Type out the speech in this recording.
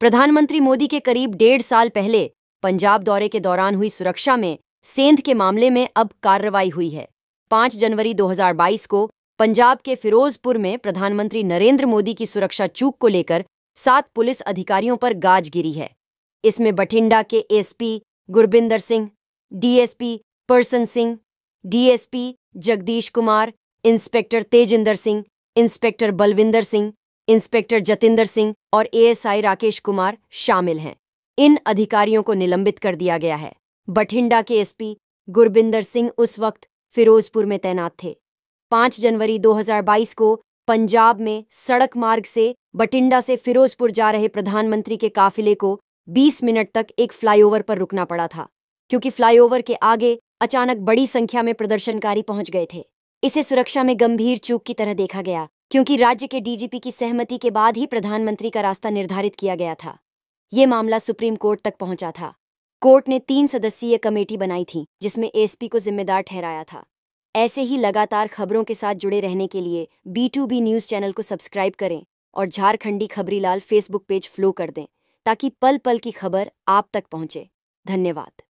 प्रधानमंत्री मोदी के करीब डेढ़ साल पहले पंजाब दौरे के दौरान हुई सुरक्षा में सेंध के मामले में अब कार्रवाई हुई है पांच जनवरी 2022 को पंजाब के फिरोजपुर में प्रधानमंत्री नरेंद्र मोदी की सुरक्षा चूक को लेकर सात पुलिस अधिकारियों पर गाज गिरी है इसमें बठिंडा के SP Gurbinder Singh DSP Parsan Singh DSP Jagdish Kumar inspector Tejinder Singh inspector Balwinder Singh inspector Jatinder Singh और एएसआई राकेश कुमार शामिल हैं इन अधिकारियों को निलंबित कर दिया गया है बठिंडा के एसपी गुरबिंदर सिंह उस वक्त फिरोजपुर में तैनात थे 5 जनवरी 2022 को पंजाब में सड़क मार्ग से बठिंडा से फिरोजपुर जा रहे प्रधानमंत्री के काफिले को 20 मिनट तक एक फ्लाईओवर पर रुकना पड़ा था क्योंकि फ्लाईओवर के आगे अचानक बड़ी संख्या में प्रदर्शनकारी पहुंच गए थे इसे सुरक्षा में गंभीर चूक की तरह देखा गया क्योंकि राज्य के डीजीपी की सहमति के बाद ही प्रधानमंत्री का रास्ता निर्धारित किया गया था ये मामला सुप्रीम कोर्ट तक पहुंचा था कोर्ट ने तीन सदस्यीय कमेटी बनाई थी जिसमें एसपी को जिम्मेदार ठहराया था ऐसे ही लगातार खबरों के साथ जुड़े रहने के लिए B to B news channel को सब्सक्राइब करें और Jharkhandi Khabarilal Facebook page follow कर दें ताकि पल पल की खबर आप तक पहुंचे धन्यवाद